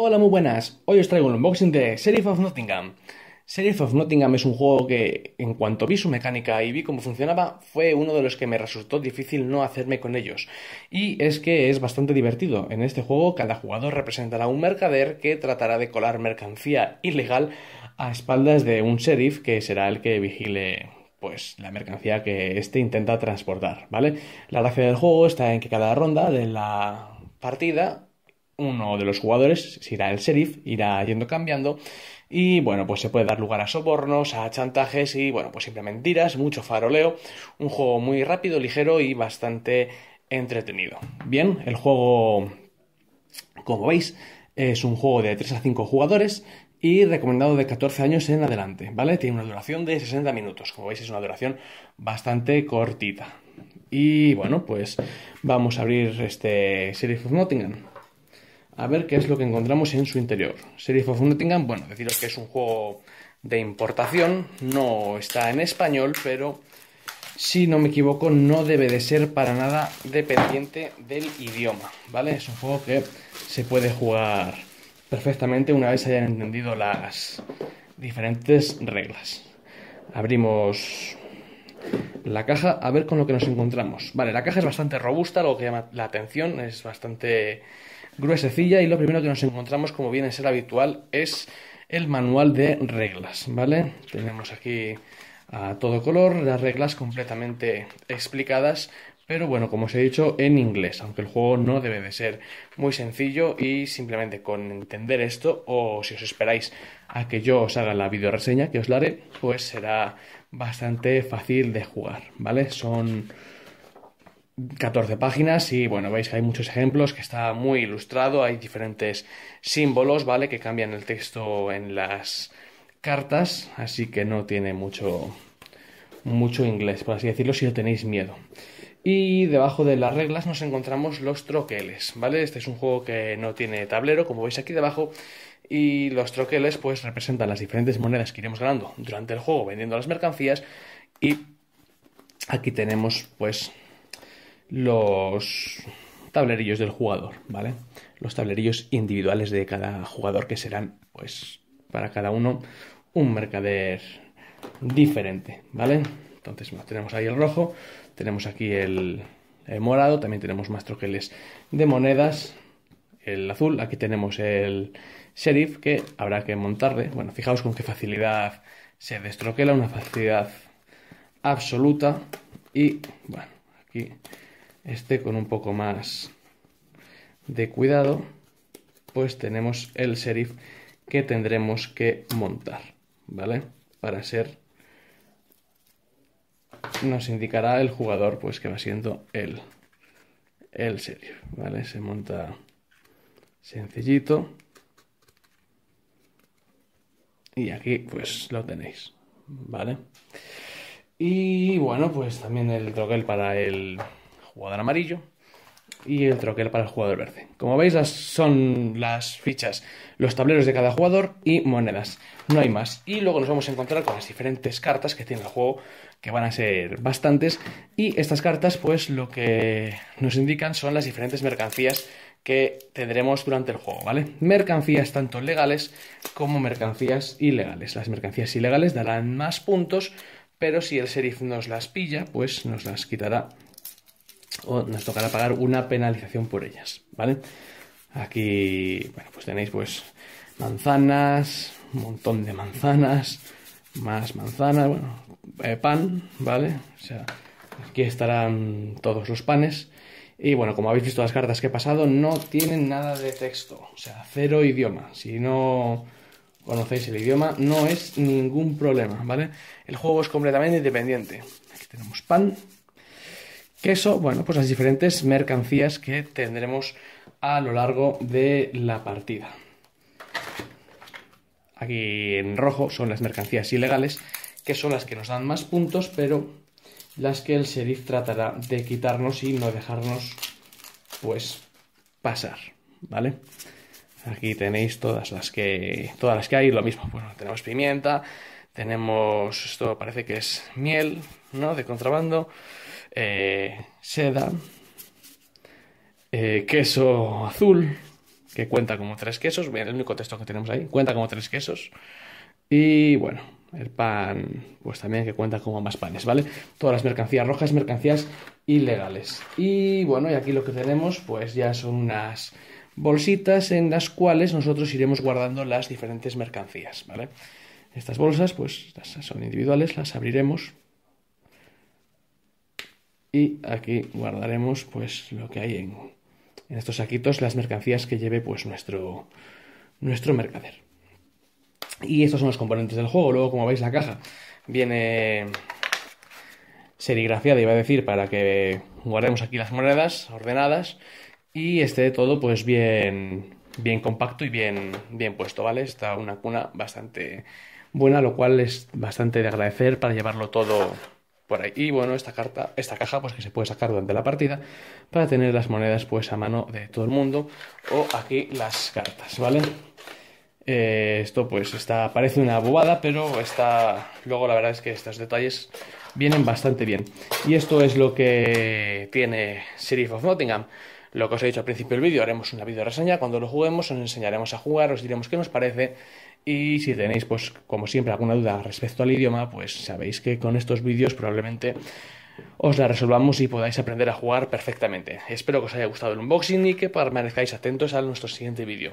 Hola, muy buenas. Hoy os traigo un unboxing de Sheriff of Nottingham. Sheriff of Nottingham es un juego que, en cuanto vi su mecánica y vi cómo funcionaba, fue uno de los que me resultó difícil no hacerme con ellos. Y es que es bastante divertido. En este juego, cada jugador representará un mercader que tratará de colar mercancía ilegal a espaldas de un sheriff que será el que vigile pues la mercancía que éste intenta transportar, ¿vale? La gracia del juego está en que cada ronda de la partida uno de los jugadores, será el sheriff, irá yendo cambiando. Y bueno, pues se puede dar lugar a sobornos, a chantajes y bueno, pues siempre mentiras, mucho faroleo. Un juego muy rápido, ligero y bastante entretenido. Bien, el juego, como veis, es un juego de 3 a 5 jugadores y recomendado de 14 años en adelante, ¿vale? Tiene una duración de 60 minutos. Como veis, es una duración bastante cortita. Y bueno, pues vamos a abrir este Sheriff of Nottingham a ver qué es lo que encontramos en su interior. Series of bueno, deciros que es un juego de importación, no está en español, pero si no me equivoco no debe de ser para nada dependiente del idioma, ¿vale? Es un juego que se puede jugar perfectamente una vez hayan entendido las diferentes reglas. Abrimos la caja a ver con lo que nos encontramos. Vale, la caja es bastante robusta, lo que llama la atención, es bastante gruesecilla y lo primero que nos encontramos, como viene a ser habitual, es el manual de reglas, ¿vale? Tenemos aquí a todo color las reglas completamente explicadas, pero bueno, como os he dicho, en inglés, aunque el juego no debe de ser muy sencillo y simplemente con entender esto o si os esperáis a que yo os haga la reseña que os la haré, pues será bastante fácil de jugar, ¿vale? Son 14 páginas y bueno, veis que hay muchos ejemplos, que está muy ilustrado, hay diferentes símbolos, ¿vale? Que cambian el texto en las cartas, así que no tiene mucho, mucho inglés, por así decirlo, si lo tenéis miedo. Y debajo de las reglas nos encontramos los troqueles, ¿vale? Este es un juego que no tiene tablero, como veis aquí debajo y los troqueles pues representan las diferentes monedas que iremos ganando durante el juego vendiendo las mercancías y aquí tenemos pues los tablerillos del jugador, ¿vale? Los tablerillos individuales de cada jugador que serán pues para cada uno un mercader diferente, ¿vale? Entonces tenemos ahí el rojo, tenemos aquí el morado, también tenemos más troqueles de monedas, el azul, aquí tenemos el sheriff que habrá que montarle. Bueno, fijaos con qué facilidad se destroquela, una facilidad absoluta. Y bueno, aquí este con un poco más de cuidado, pues tenemos el sheriff que tendremos que montar, ¿vale? Para ser... Nos indicará el jugador, pues que va siendo el, el sheriff, ¿vale? Se monta sencillito. Y aquí pues lo tenéis, ¿vale? Y bueno, pues también el troquel para el jugador amarillo y el troquel para el jugador verde. Como veis, son las fichas, los tableros de cada jugador y monedas. No hay más. Y luego nos vamos a encontrar con las diferentes cartas que tiene el juego, que van a ser bastantes. Y estas cartas, pues lo que nos indican son las diferentes mercancías que tendremos durante el juego, ¿vale? Mercancías tanto legales como mercancías ilegales. Las mercancías ilegales darán más puntos, pero si el sheriff nos las pilla, pues nos las quitará o nos tocará pagar una penalización por ellas, ¿vale? Aquí, bueno, pues tenéis pues manzanas, un montón de manzanas, más manzanas, bueno, eh, pan, ¿vale? O sea, aquí estarán todos los panes y bueno, como habéis visto las cartas que he pasado, no tienen nada de texto, o sea, cero idioma. Si no conocéis el idioma, no es ningún problema, ¿vale? El juego es completamente independiente. Aquí tenemos pan, queso, bueno, pues las diferentes mercancías que tendremos a lo largo de la partida. Aquí en rojo son las mercancías ilegales, que son las que nos dan más puntos, pero las que el sheriff tratará de quitarnos y no dejarnos, pues, pasar, ¿vale? Aquí tenéis todas las que, todas las que hay, lo mismo, bueno, tenemos pimienta, tenemos, esto parece que es miel, ¿no? De contrabando, eh, seda, eh, queso azul, que cuenta como tres quesos, el único texto que tenemos ahí, cuenta como tres quesos, y bueno, el pan, pues también que cuenta con más panes, ¿vale? Todas las mercancías rojas, mercancías ilegales. Y bueno, y aquí lo que tenemos, pues ya son unas bolsitas en las cuales nosotros iremos guardando las diferentes mercancías, ¿vale? Estas bolsas, pues son individuales, las abriremos. Y aquí guardaremos, pues, lo que hay en, estos saquitos, las mercancías que lleve, pues, nuestro, nuestro mercader. Y estos son los componentes del juego. Luego, como veis, la caja viene serigrafiada, iba a decir, para que guardemos aquí las monedas ordenadas y esté todo pues bien, bien compacto y bien, bien puesto, ¿vale? Está una cuna bastante buena, lo cual es bastante de agradecer para llevarlo todo por ahí. Y bueno, esta carta, esta caja, pues que se puede sacar durante la partida para tener las monedas pues a mano de todo el mundo o aquí las cartas, ¿vale? Eh, esto pues está, parece una bobada, pero está, luego la verdad es que estos detalles vienen bastante bien. Y esto es lo que tiene Sheriff of Nottingham. Lo que os he dicho al principio del vídeo, haremos una video reseña, cuando lo juguemos os enseñaremos a jugar, os diremos qué nos parece y si tenéis pues como siempre alguna duda respecto al idioma, pues sabéis que con estos vídeos probablemente os la resolvamos y podáis aprender a jugar perfectamente. Espero que os haya gustado el unboxing y que permanezcáis atentos a nuestro siguiente vídeo.